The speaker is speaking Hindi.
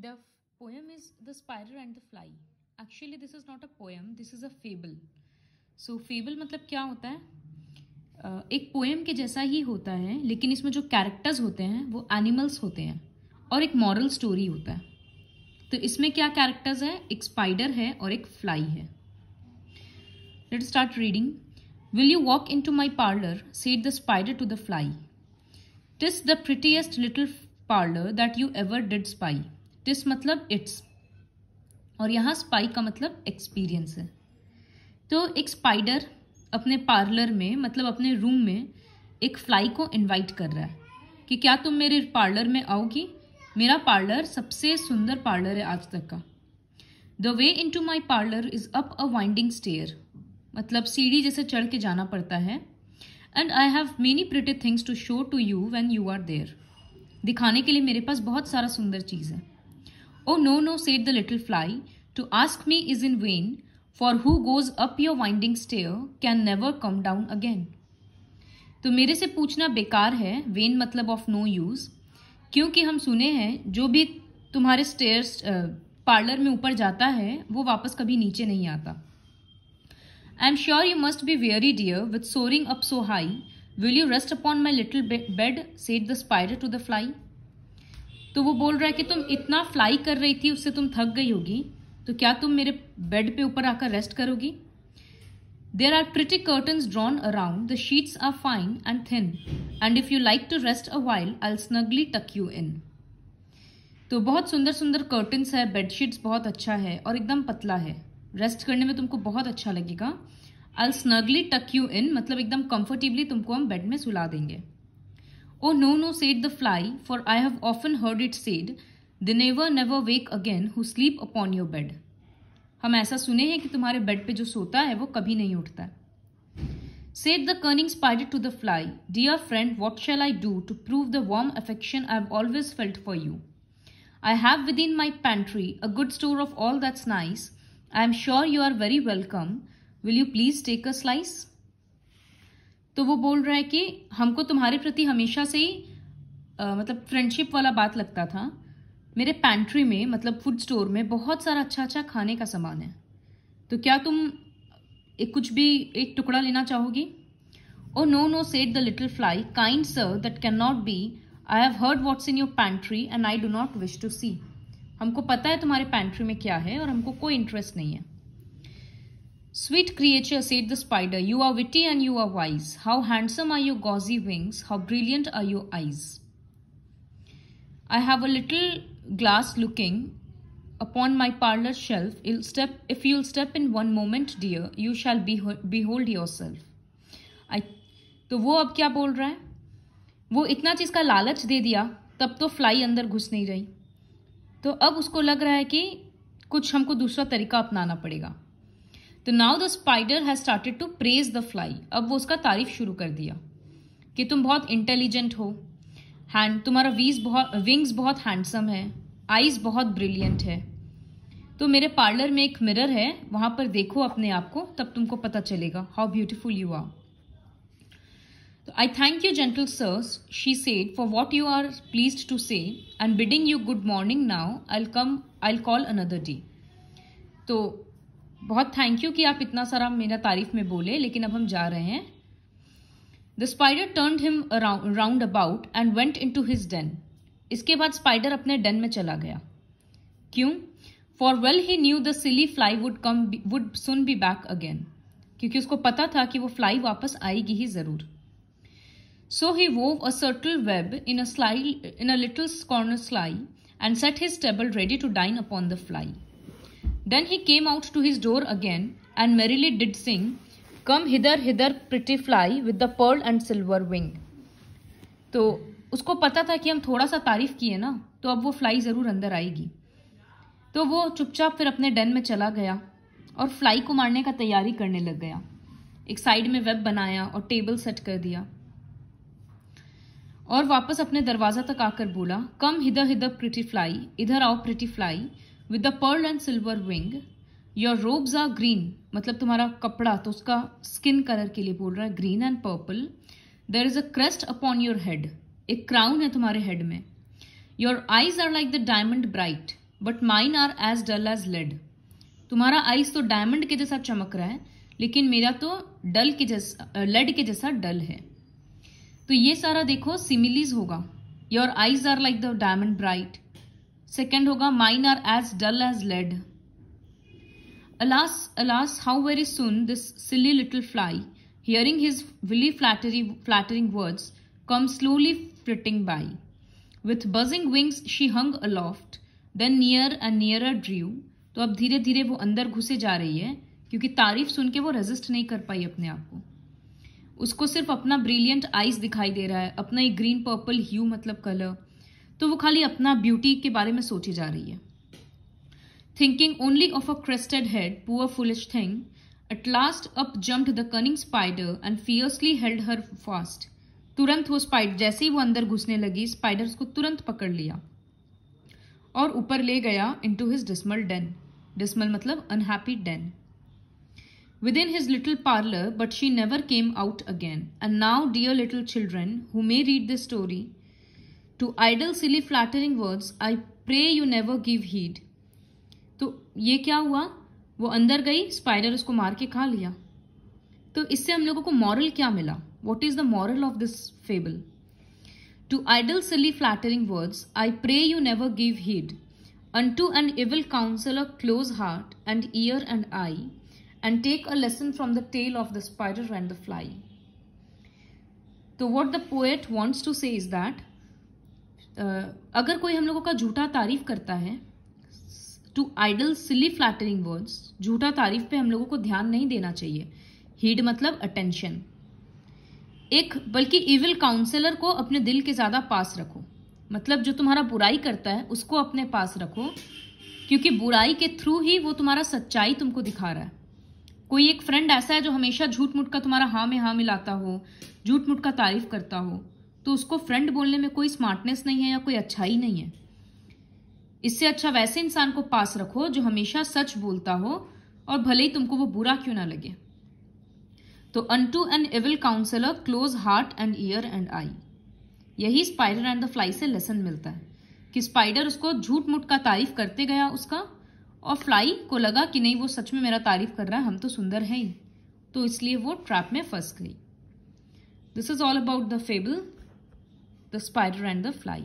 The poem is the Spider and the fly actually this is not a poem this is a fable so fable मतलब क्या होता है एक पोएम के जैसा ही होता है लेकिन इसमें जो कैरेक्टर्स होते हैं वो एनिमल्स होते हैं और एक मॉरल स्टोरी होता है तो इसमें क्या कैरेक्टर्स है एक स्पाइडर है और एक फ्लाई है let start reading will you walk in into my parlour said the spider to the fly TISS the प्रिटिएस्ट little parlour that you ever did spy this मतलब इट्स और यहाँ स्पाई का मतलब एक्सपीरियंस है तो एक स्पाइडर अपने पार्लर में मतलब अपने रूम में एक फ्लाई को इनवाइट कर रहा है कि क्या तुम मेरे पार्लर में आओगी मेरा पार्लर सबसे सुंदर पार्लर है आज तक का the way into my parlour is up a winding stair मतलब सीढ़ी जैसे चढ़ के जाना पड़ता है and I have many pretty things to show to you when you are there दिखाने के लिए मेरे पास बहुत सारा सुंदर चीज़ है Oh no, no, said the little fly, to ask me is in vain, for who goes up your winding stair can never come down again. तो मेरे से पूछना बेकार है वेन मतलब ऑफ नो यूज़ क्योंकि हम सुने हैं जो भी तुम्हारे स्टेयर्स पार्लर में ऊपर जाता है वो वापस कभी नीचे नहीं आता I am sure you must be very dear with soaring up so high will you rest upon my little bed said the spider to the fly तो वो बोल रहा है कि तुम इतना फ्लाई कर रही थी उससे तुम थक गई होगी तो क्या तुम मेरे बेड पे ऊपर आकर रेस्ट करोगी there are pretty curtains drawn around the sheets are fine and thin and if you like to rest a while I snugly tuck you in तो बहुत सुंदर सुंदर कर्टन्स है बेडशीट्स बहुत अच्छा है और एकदम पतला है रेस्ट करने में तुमको बहुत अच्छा लगेगा अल स्नगली टक यू इन मतलब एकदम कंफर्टेबली तुमको हम बेड में सुला देंगे Oh no, no, said the fly, for I have often heard it said, never never wake again who sleep upon your bed. हम ऐसा सुने हैं कि तुम्हारे बेड पे जो सोता है वो कभी Said the cunning spider to the fly, Dear friend, what shall I do to prove the warm affection I have always felt for you? I have within my pantry a good store of all that's nice. I am sure you are very welcome. Will you please take a slice? तो वो बोल रहा है कि हमको तुम्हारे प्रति हमेशा से ही आ, मतलब फ्रेंडशिप वाला बात लगता था मेरे पैंट्री में मतलब फूड स्टोर में बहुत सारा अच्छा अच्छा खाने का सामान है तो क्या तुम एक कुछ भी एक टुकड़ा लेना चाहोगी oh no no said the little fly kind sir that can not be I have heard what's in your pantry and I do not wish to see हमको पता है तुम्हारे पैंट्री में क्या है और हमको कोई इंटरेस्ट नहीं है Sweet creature, said the spider, you are witty and you are wise. How handsome are your gauzy wings, how brilliant are your eyes. I have a little glass looking upon my parlor shelf. You'll step, if you'll step in one moment, dear, you shall beho behold yourself. I, तो वो अब क्या बोल रहा है वो इतना चीज़ का लालच दे दिया तब तो फ्लाई अंदर घुस नहीं रही तो अब उसको लग रहा है कि कुछ हमको दूसरा तरीका अपनाना पड़ेगा तो now the spider has started to praise the fly अब वो उसका तारीफ शुरू कर दिया कि तुम बहुत इंटेलिजेंट हो हैंड तुम्हारा वीज बहुत विंग्स बहुत हैंडसम है आईज बहुत ब्रिलियंट है तो मेरे पार्लर में एक मिरर है वहां पर देखो अपने आप को तब तुमको पता चलेगा हाउ ब्यूटिफुल यू आर तो I thank you gentle sirs she said for what you are please to say and bidding you good morning now I come I call another day तो बहुत थैंक यू कि आप इतना सारा मेरा तारीफ में बोले लेकिन अब हम जा रहे हैं the spider turn him round about and went into his den इसके बाद स्पाइडर अपने डेन में चला गया क्यों for well he knew the silly fly would come would soon be back again क्योंकि उसको पता था कि वो फ्लाई वापस आएगी ही जरूर so he wove a subtle web in a sly in a little corner sly and set his table ready to dine upon the fly Then he came out to his door again, and merrily did sing, Come hither, hither, pretty fly, with the pearl and silver wing. तो उसको पता था कि हम थोड़ा सा तारीफ किए ना तो अब वो फ्लाई ज़रूर अंदर आएगी तो वो चुपचाप फिर अपने डन में चला गया और फ्लाई को मारने का तैयारी करने लग गया एक साइड में वेब बनाया और टेबल सेट कर दिया और वापस अपने दरवाज़ा तक आकर बोला come hither hither pretty fly इधर आओ pretty fly with the pearl and silver wing your robes are green मतलब तुम्हारा कपड़ा तो उसका स्किन कलर के लिए बोल रहा है green and purple there is a crest upon your head एक क्राउन है तुम्हारे हेड में your eyes are like the diamond bright but mine are as dull as lead तुम्हारा आईज तो डायमंड के जैसा चमक रहा है लेकिन मेरा तो डल के जैसा लेड के जैसा डल है तो ये सारा देखो सिमिलीज होगा your eyes are like the diamond bright second होगा mine are as dull as lead alas alas how very soon this silly little fly hearing his wily flattery flattering words come slowly flitting by. With buzzing wings she hung aloft, then near and nearer drew तो अब धीरे धीरे वो अंदर घुसे जा रही है क्योंकि तारीफ सुन के वो रेजिस्ट नहीं कर पाई अपने आप को उसको सिर्फ अपना ब्रिलियंट आइज दिखाई दे रहा है अपना ही ग्रीन पर्पल ह्यू मतलब कलर तो वो खाली अपना ब्यूटी के बारे में सोची जा रही है thinking only of a crested head poor foolish thing at last up jumped the cunning spider and fiercely held her fast तुरंत वो स्पाइडर जैसे ही वो अंदर घुसने लगी स्पाइडर को तुरंत पकड़ लिया और ऊपर ले गया into his dismal den dismal मतलब unhappy den within his little parlour but she never came out again and now dear little children who may read this story to idle silly flattering words i pray you never give heed to ye kya hua wo andar gayi spider usko maar ke kha liya to isse hum logo ko moral kya what is the moral of this fable to idle silly flattering words i pray you never give heed unto an evil counselor close heart and ear and eye and take a lesson from the tale of the spider and the fly so what the poet wants to say is that अगर कोई हम लोगों का झूठा तारीफ करता है to idle silly flattering words झूठा तारीफ पे हम लोगों को ध्यान नहीं देना चाहिए हीड मतलब अटेंशन एक बल्कि इविल काउंसलर को अपने दिल के ज़्यादा पास रखो मतलब जो तुम्हारा बुराई करता है उसको अपने पास रखो क्योंकि बुराई के थ्रू ही वो तुम्हारा सच्चाई तुमको दिखा रहा है कोई एक फ्रेंड ऐसा है जो हमेशा झूठ मुठ का तुम्हारा हाँ में हाँ मिलाता हो झूठ मुठ का तारीफ करता हो तो उसको फ्रेंड बोलने में कोई स्मार्टनेस नहीं है या कोई अच्छाई नहीं है इससे अच्छा वैसे इंसान को पास रखो जो हमेशा सच बोलता हो और भले ही तुमको वो बुरा क्यों ना लगे तो unto an evil counsellor close heart and ear and eye यही स्पाइडर एंड द फ्लाई से लेसन मिलता है कि स्पाइडर उसको झूठ मूठ का तारीफ करते गया उसका और फ्लाई को लगा कि नहीं वो सच में मेरा तारीफ कर रहा है हम तो सुंदर हैं ही तो इसलिए वो ट्रैप में फंस गई this is all about the fable the spider and the fly.